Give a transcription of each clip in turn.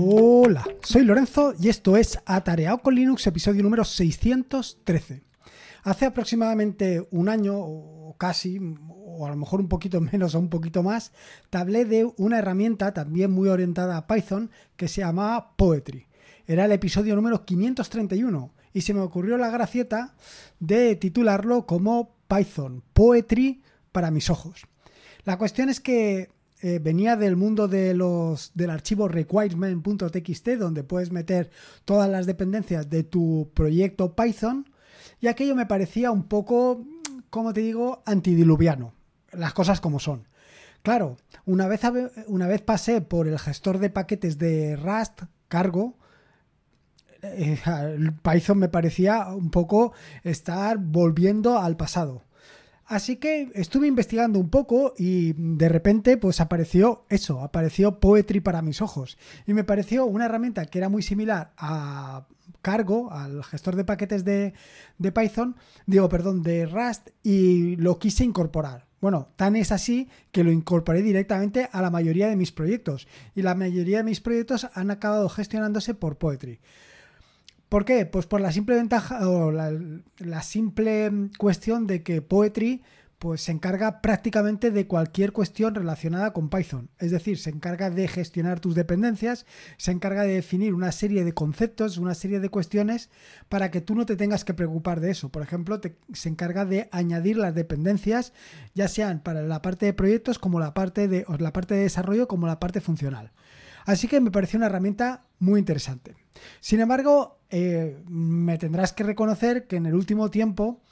Hola, soy Lorenzo y esto es Atareado con Linux, episodio número 613. Hace aproximadamente un año o casi, o a lo mejor un poquito menos o un poquito más, te hablé de una herramienta también muy orientada a Python que se llamaba Poetry. Era el episodio número 531 y se me ocurrió la gracieta de titularlo como Python Poetry para mis ojos. La cuestión es que eh, venía del mundo de los, del archivo requirement.txt, donde puedes meter todas las dependencias de tu proyecto Python, y aquello me parecía un poco, como te digo, antidiluviano, las cosas como son. Claro, una vez, una vez pasé por el gestor de paquetes de Rust, cargo, eh, Python me parecía un poco estar volviendo al pasado. Así que estuve investigando un poco y de repente pues apareció eso, apareció Poetry para mis ojos. Y me pareció una herramienta que era muy similar a Cargo, al gestor de paquetes de, Python, digo, perdón, de Rust, y lo quise incorporar. Bueno, tan es así que lo incorporé directamente a la mayoría de mis proyectos y la mayoría de mis proyectos han acabado gestionándose por Poetry. ¿Por qué? Pues por la simple ventaja o la, simple cuestión de que Poetry pues se encarga prácticamente de cualquier cuestión relacionada con Python. Es decir, se encarga de gestionar tus dependencias, se encarga de definir una serie de conceptos, una serie de cuestiones para que tú no te tengas que preocupar de eso. Por ejemplo, se encarga de añadir las dependencias, ya sean para la parte de proyectos como la parte de, o la parte de desarrollo como la parte funcional. Así que me pareció una herramienta muy interesante. Sin embargo, eh, me tendrás que reconocer que en el último tiempo,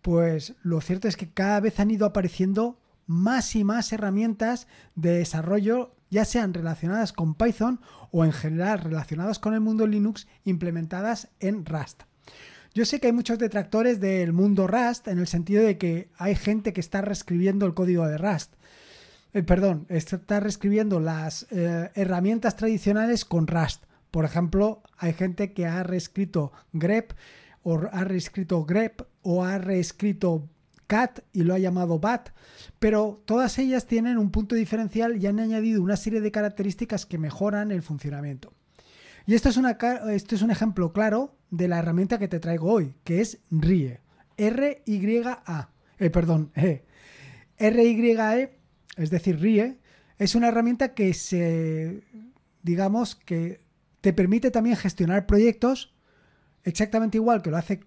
pues lo cierto es que cada vez han ido apareciendo más y más herramientas de desarrollo, ya sean relacionadas con Python o en general relacionadas con el mundo Linux implementadas en Rust. Yo sé que hay muchos detractores del mundo Rust en el sentido de que hay gente que está reescribiendo el código de Rust. Eh, perdón, está reescribiendo las eh, herramientas tradicionales con Rust. Por ejemplo, hay gente que ha reescrito grep o ha reescrito grep o ha reescrito cat y lo ha llamado bat, pero todas ellas tienen un punto diferencial y han añadido una serie de características que mejoran el funcionamiento. Y esto es, una, esto es un ejemplo claro de la herramienta que te traigo hoy, que es RIE. R-Y-A. Eh, perdón, e. y e es decir, RIE, es una herramienta que se, digamos, que te permite también gestionar proyectos exactamente igual que lo hace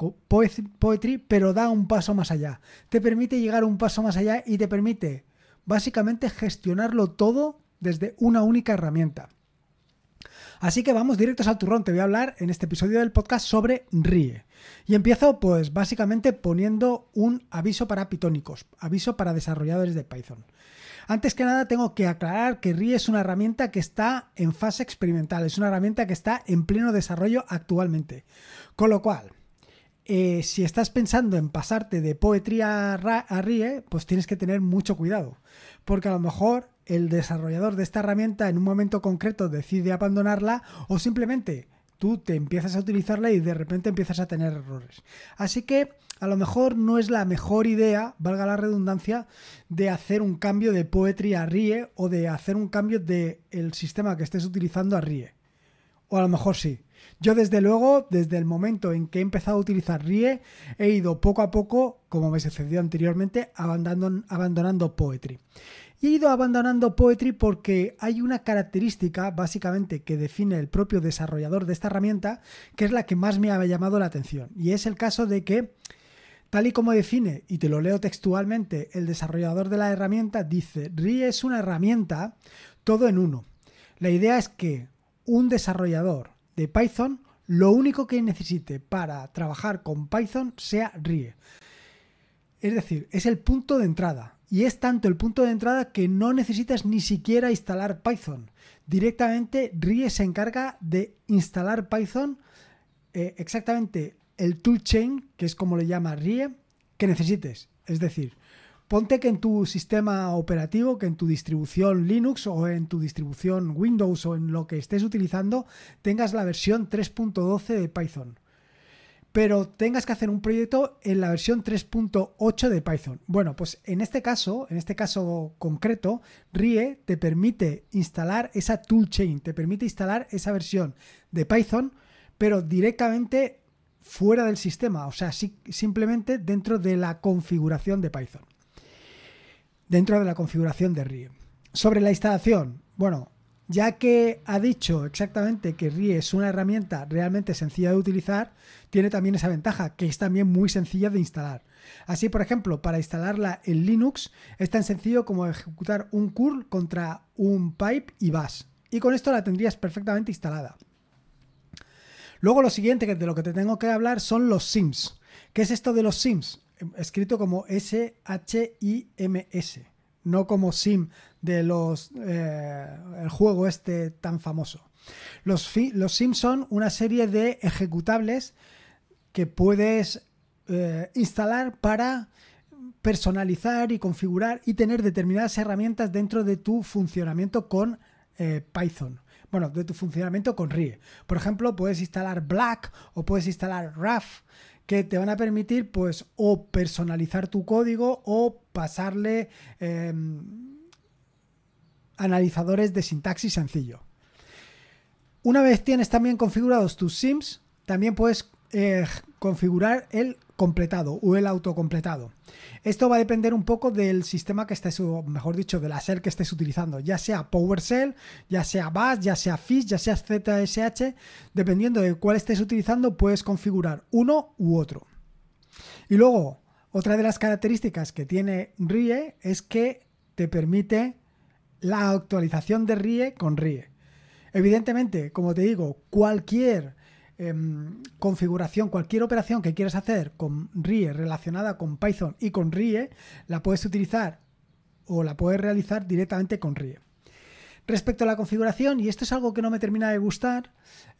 Poetry, pero da un paso más allá. Te permite llegar un paso más allá y te permite básicamente gestionarlo todo desde una única herramienta. Así que vamos directos al turrón, te voy a hablar en este episodio del podcast sobre RIE. Y empiezo pues básicamente poniendo un aviso para pitónicos, aviso para desarrolladores de Python. Antes que nada tengo que aclarar que RIE es una herramienta que está en fase experimental, es una herramienta que está en pleno desarrollo actualmente. Con lo cual, eh, si estás pensando en pasarte de poetría a RIE, pues tienes que tener mucho cuidado, porque a lo mejor el desarrollador de esta herramienta en un momento concreto decide abandonarla o simplemente tú te empiezas a utilizarla y de repente empiezas a tener errores. Así que a lo mejor no es la mejor idea, valga la redundancia, de hacer un cambio de Poetry a RIE o de hacer un cambio del el sistema que estés utilizando a RIE. O a lo mejor sí. Yo desde luego, desde el momento en que he empezado a utilizar RIE, he ido poco a poco, como me sucedió anteriormente, abandonando, abandonando Poetry. Y he ido abandonando Poetry porque hay una característica, básicamente, que define el propio desarrollador de esta herramienta, que es la que más me ha llamado la atención. Y es el caso de que, tal y como define, y te lo leo textualmente, el desarrollador de la herramienta dice, RIE es una herramienta todo en uno. La idea es que un desarrollador de Python lo único que necesite para trabajar con Python sea RIE. Es decir, es el punto de entrada. Y es tanto el punto de entrada que no necesitas ni siquiera instalar Python. Directamente RIE se encarga de instalar Python eh, exactamente el toolchain, que es como le llama RIE, que necesites. Es decir, ponte que en tu sistema operativo, que en tu distribución Linux o en tu distribución Windows o en lo que estés utilizando, tengas la versión 3.12 de Python pero tengas que hacer un proyecto en la versión 3.8 de Python. Bueno, pues en este caso, en este caso concreto, RIE te permite instalar esa toolchain, te permite instalar esa versión de Python, pero directamente fuera del sistema, o sea, simplemente dentro de la configuración de Python. Dentro de la configuración de RIE. Sobre la instalación, bueno, ya que ha dicho exactamente que RIE es una herramienta realmente sencilla de utilizar, tiene también esa ventaja, que es también muy sencilla de instalar. Así, por ejemplo, para instalarla en Linux es tan sencillo como ejecutar un curl contra un pipe y vas. Y con esto la tendrías perfectamente instalada. Luego lo siguiente de lo que te tengo que hablar son los sims. ¿Qué es esto de los sims? Em, escrito como S-H-I-M-S, no como sim de los eh, el juego este tan famoso. Los, los son una serie de ejecutables que puedes eh, instalar para personalizar y configurar y tener determinadas herramientas dentro de tu funcionamiento con eh, Python. Bueno, de tu funcionamiento con RIE. Por ejemplo, puedes instalar Black o puedes instalar RAF que te van a permitir pues o personalizar tu código o pasarle em, analizadores de sintaxis sencillo. Una vez tienes también configurados tus sims, también puedes eh, configurar el completado o el autocompletado. Esto va a depender un poco del sistema que estés, o mejor dicho, de la ASER que estés utilizando, ya sea PowerShell, ya sea BAS ya sea Fish, ya sea ZSH, dependiendo de cuál estés utilizando, puedes configurar uno u otro. Y luego, otra de las características que tiene RIE es que te permite la actualización de RIE con RIE. Evidentemente, como te digo, cualquier em, configuración, cualquier operación que quieras hacer con RIE relacionada con Python y con RIE, la puedes utilizar o la puedes realizar directamente con RIE. Respecto a la configuración, y esto es algo que no me termina de gustar,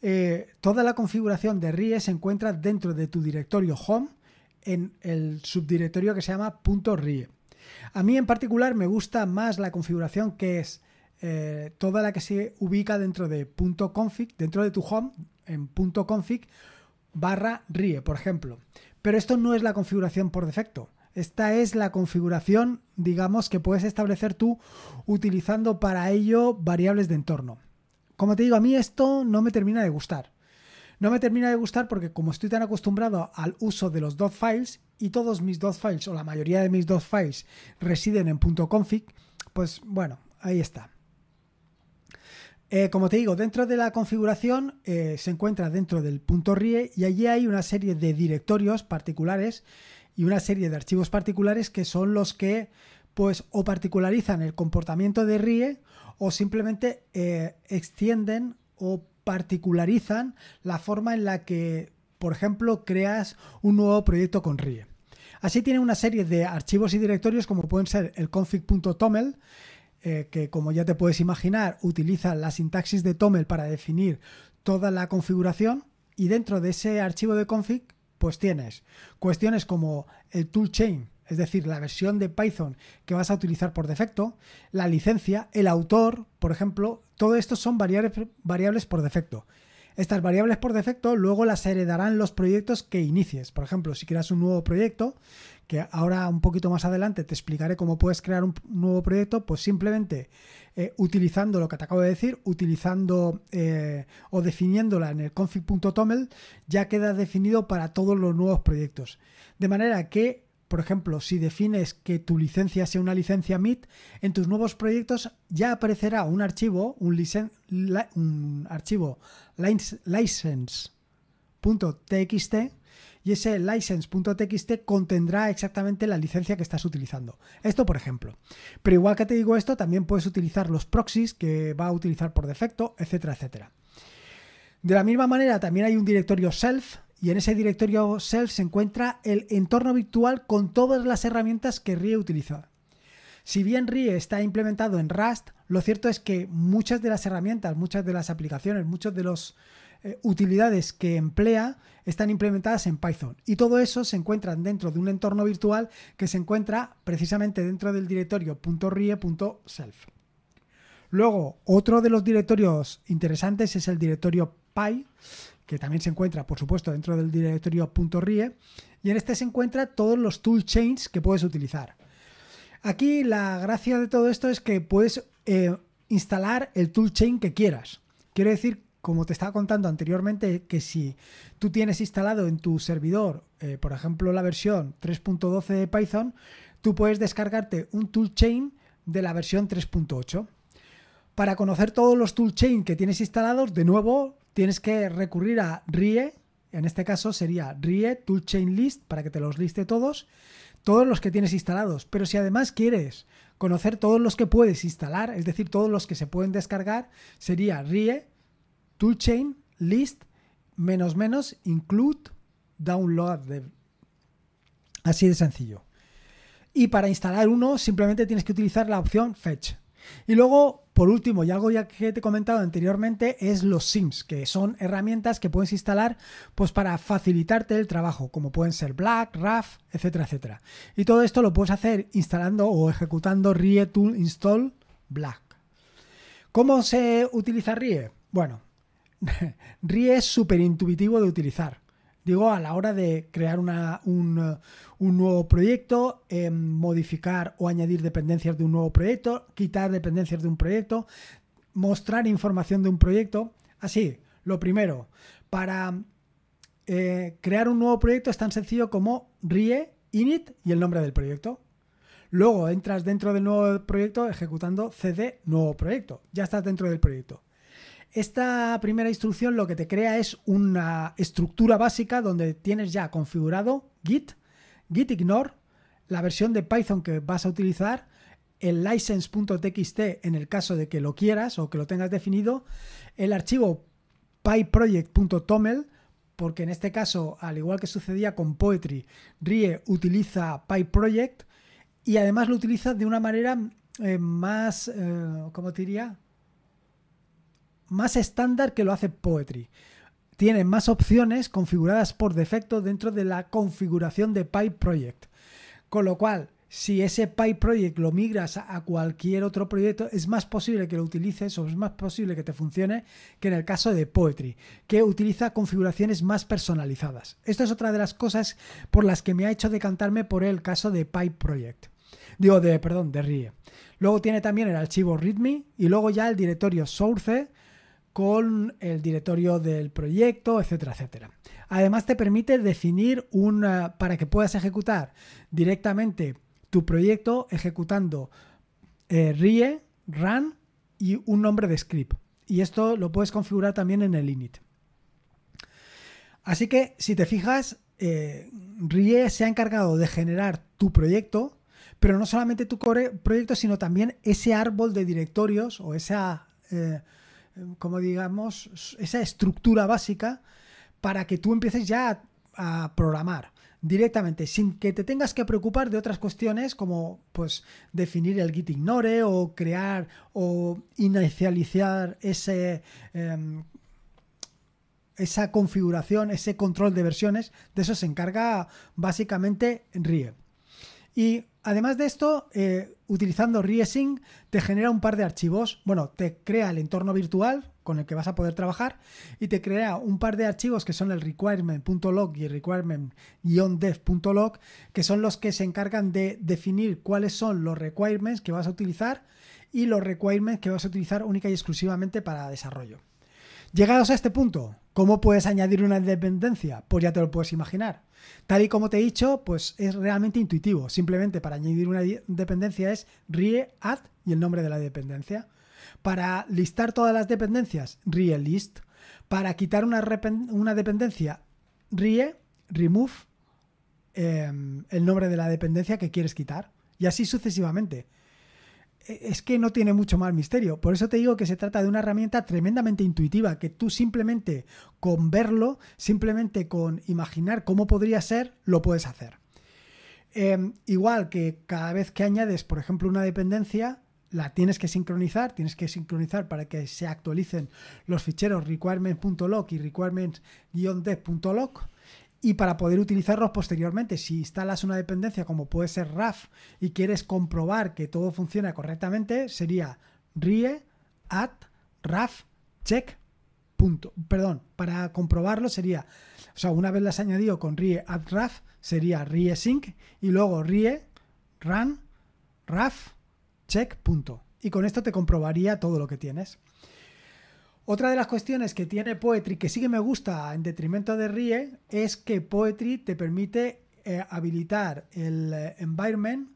eh, toda la configuración de RIE se encuentra dentro de tu directorio home en el subdirectorio que se llama .rie. A mí en particular me gusta más la configuración que es eh, toda la que se ubica dentro de .config, dentro de tu home, en .config barra RIE, por ejemplo. Pero esto no es la configuración por defecto. Esta es la configuración, digamos, que puedes establecer tú utilizando para ello variables de entorno. Como te digo, a mí esto no me termina de gustar. No me termina de gustar porque como estoy tan acostumbrado al uso de los dot files y todos mis dot files o la mayoría de mis dot files residen en .config, pues bueno, ahí está. Eh, como te digo, dentro de la configuración eh, se encuentra dentro del .rie y allí hay una serie de directorios particulares y una serie de archivos particulares que son los que pues o particularizan el comportamiento de RIE o simplemente eh, extienden o particularizan la forma en la que, por ejemplo, creas un nuevo proyecto con RIE. Así tiene una serie de archivos y directorios como pueden ser el config.toml, eh, que como ya te puedes imaginar utiliza la sintaxis de toml para definir toda la configuración y dentro de ese archivo de config pues tienes cuestiones como el toolchain es decir, la versión de Python que vas a utilizar por defecto, la licencia, el autor, por ejemplo, todo esto son variables, variables por defecto. Estas variables por defecto luego las heredarán los proyectos que inicies. Por ejemplo, si creas un nuevo proyecto, que ahora un poquito más adelante te explicaré cómo puedes crear un nuevo proyecto, pues simplemente eh, utilizando lo que te acabo de decir, utilizando eh, o definiéndola en el config.toml, ya queda definido para todos los nuevos proyectos. De manera que por ejemplo, si defines que tu licencia sea una licencia MIT, en tus nuevos proyectos ya aparecerá un archivo, un, archivo license.txt y ese license.txt contendrá exactamente la licencia que estás utilizando. Esto, por ejemplo. Pero igual que te digo esto, también puedes utilizar los proxies que va a utilizar por defecto, etcétera, etcétera. De la misma manera, también hay un directorio self y en ese directorio self se encuentra el entorno virtual con todas las herramientas que RIE utiliza. Si bien RIE está implementado en Rust, lo cierto es que muchas de las herramientas, muchas de las aplicaciones, muchas de las eh, utilidades que emplea están implementadas en Python. Y todo eso se encuentra dentro de un entorno virtual que se encuentra precisamente dentro del directorio .rie.self. Luego, otro de los directorios interesantes es el directorio Py, que también se encuentra, por supuesto, dentro del directorio .rie, y en este se encuentra todos los toolchains que puedes utilizar. Aquí la gracia de todo esto es que puedes eh, instalar el toolchain que quieras. Quiero decir, como te estaba contando anteriormente, que si tú tienes instalado en tu servidor, eh, por ejemplo, la versión 3.12 de Python, tú puedes descargarte un toolchain de la versión 3.8. Para conocer todos los toolchains que tienes instalados, de nuevo, tienes que recurrir a RIE, en este caso sería RIE Toolchain List para que te los liste todos, todos los que tienes instalados. Pero si además quieres conocer todos los que puedes instalar, es decir, todos los que se pueden descargar, sería RIE Toolchain List menos menos include download. Así de sencillo. Y para instalar uno simplemente tienes que utilizar la opción fetch. Y luego por último, y algo ya que te he comentado anteriormente, es los sims, que son herramientas que puedes instalar pues, para facilitarte el trabajo, como pueden ser Black, RAF, etcétera, etcétera. Y todo esto lo puedes hacer instalando o ejecutando RIE Tool Install Black. ¿Cómo se utiliza RIE? Bueno, RIE es súper intuitivo de utilizar. Digo, a la hora de crear uh, un, nuevo proyecto, em, modificar o añadir dependencias de un nuevo proyecto, quitar dependencias de un proyecto, mostrar información de un proyecto. Así, lo primero, para eh, crear un nuevo proyecto es tan sencillo como RIE, init y el nombre del proyecto. Luego entras dentro del nuevo proyecto ejecutando cd nuevo proyecto. Ya estás dentro del proyecto. Esta primera instrucción lo que te crea es una estructura básica donde tienes ya configurado Git, Git ignore, la versión de Python que vas a utilizar, el license.txt en el caso de que lo quieras o que lo tengas definido, el archivo pyproject.toml, porque en este caso, al igual que sucedía con Poetry, RIE utiliza pyproject y además lo utiliza de una manera eh, más, eh, ¿cómo te diría? más estándar que lo hace Poetry. Tiene más opciones configuradas por defecto dentro de la configuración de PyProject. Con lo cual, si ese PyProject lo migras a cualquier otro proyecto, es más posible que lo utilices o es más posible que te funcione que en el caso de Poetry, que utiliza configuraciones más personalizadas. esto es otra de las cosas por las que me ha hecho decantarme por el caso de PyProject. Digo, de, perdón, de RIE. Luego tiene también el archivo README y luego ya el directorio source con el directorio del proyecto, etcétera, etcétera. Además te permite definir un para que puedas ejecutar directamente tu proyecto ejecutando eh, RIE, RUN y un nombre de script. Y esto lo puedes configurar también en el init. Así que si te fijas, eh, RIE se ha encargado de generar tu proyecto, pero no solamente tu proyecto, sino también ese árbol de directorios o esa... Eh, como digamos, esa estructura básica para que tú empieces ya a, programar directamente, sin que te tengas que preocupar de otras cuestiones como pues definir el git ignore o crear o inicializar ese em, esa configuración, ese control de versiones, de eso se encarga básicamente RIE. Y Además de esto, eh, utilizando ReSync te genera un par de archivos. Bueno, te crea el entorno virtual con el que vas a poder trabajar y te crea un par de archivos que son el requirement.log y el requirement-dev.log, que son los que se encargan de definir cuáles son los requirements que vas a utilizar y los requirements que vas a utilizar única y exclusivamente para desarrollo. Llegados a este punto, ¿Cómo puedes añadir una dependencia? Pues ya te lo puedes imaginar. Tal y como te he dicho, pues es realmente intuitivo. Simplemente para añadir una dependencia es RIE add y el nombre de la dependencia. Para listar todas las dependencias, RIE list. Para quitar una, dependencia, RIE remove em, el nombre de la dependencia que quieres quitar. Y así sucesivamente. E, es que no tiene mucho más misterio. Por eso te digo que se trata de una herramienta tremendamente intuitiva, que tú simplemente con verlo, simplemente con imaginar cómo podría ser, lo puedes hacer. Em, igual que cada vez que añades, por ejemplo, una dependencia, la tienes que sincronizar, tienes que sincronizar para que se actualicen los ficheros requirements.log y requirements-dev.log y para poder utilizarlos posteriormente. Si instalas una dependencia como puede ser RAF y quieres comprobar que todo funciona correctamente, sería RIE at RAF check. Punto. Perdón, para comprobarlo sería, o sea, una vez las añadido con RIE at RAF, sería RIE sync y luego RIE run RAF check. Punto. Y con esto te comprobaría todo lo que tienes. Otra de las cuestiones que tiene Poetry, que sí que me gusta en detrimento de Rie, es que Poetry te permite eh, habilitar el eh, environment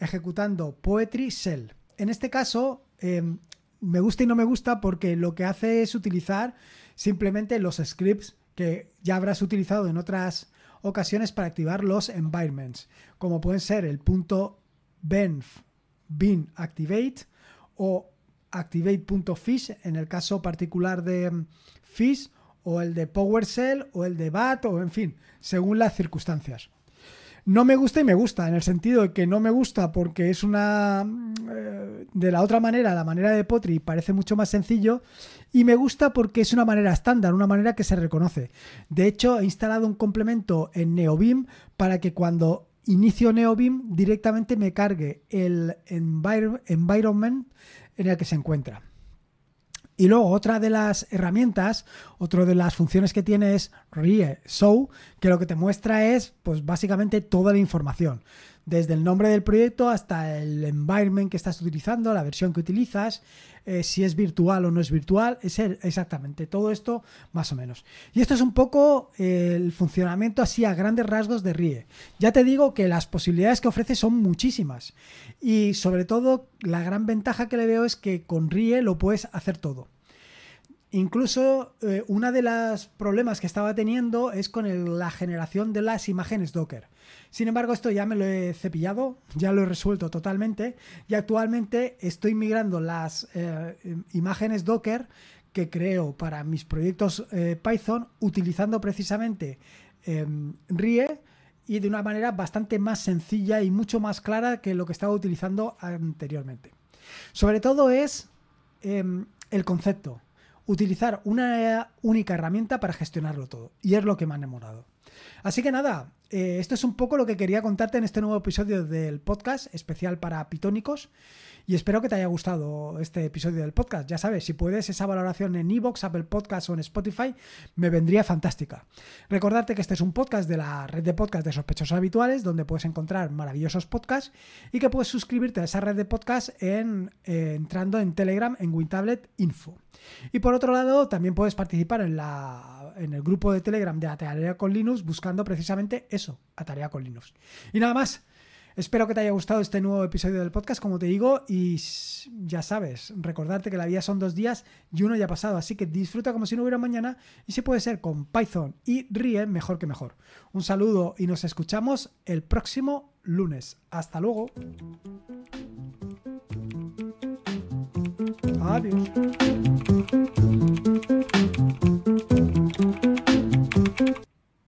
ejecutando Poetry Shell. En este caso, em, me gusta y no me gusta porque lo que hace es utilizar simplemente los scripts que ya habrás utilizado en otras ocasiones para activar los environments, como pueden ser el punto .benv bin activate o activate.fish en el caso particular de mm, Fish o el de PowerShell o el de BAT o en fin, según las circunstancias. No me gusta y me gusta, en el sentido de que no me gusta porque es una... Mm, eh, de la otra manera, la manera de Potri parece mucho más sencillo y me gusta porque es una manera estándar, una manera que se reconoce. De hecho, he instalado un complemento en NeoBeam para que cuando inicio NeoBeam directamente me cargue el environment en el que se encuentra. Y luego otra de las herramientas, otra de las funciones que tiene es RIE Show, que lo que te muestra es pues básicamente toda la información desde el nombre del proyecto hasta el environment que estás utilizando, la versión que utilizas, eh, si es virtual o no es virtual, es exactamente todo esto más o menos. Y esto es un poco eh, el funcionamiento así a grandes rasgos de RIE. Ya te digo que las posibilidades que ofrece son muchísimas y sobre todo la gran ventaja que le veo es que con RIE lo puedes hacer todo. Incluso eh, uno de los problemas que estaba teniendo es con la generación de las imágenes Docker. Sin embargo, esto ya me lo he cepillado, ya lo he resuelto totalmente y actualmente estoy migrando las eh, imágenes Docker que creo para mis proyectos eh, Python utilizando precisamente em, RIE y de una manera bastante más sencilla y mucho más clara que lo que estaba utilizando anteriormente. Sobre todo es em, el concepto utilizar una única herramienta para gestionarlo todo. Y es lo que me ha enamorado. Así que nada, eh, esto es un poco lo que quería contarte en este nuevo episodio del podcast especial para pitónicos. Y espero que te haya gustado este episodio del podcast. Ya sabes, si puedes esa valoración en Evox, Apple Podcast o en Spotify, me vendría fantástica. Recordarte que este es un podcast de la red de podcast de sospechosos habituales, donde puedes encontrar maravillosos podcasts y que puedes suscribirte a esa red de podcast en, eh, entrando en Telegram en WinTablet Info. Y por otro lado, también puedes participar en la en el grupo de Telegram de Atarea con Linux buscando precisamente eso, Atarea con Linux. Y nada más. Espero que te haya gustado este nuevo episodio del podcast, como te digo, y ya sabes, recordarte que la vida son dos días y uno ya ha pasado, así que disfruta como si no hubiera mañana y si puede ser con Python y ríe mejor que mejor. Un saludo y nos escuchamos el próximo lunes. Hasta luego. Adiós.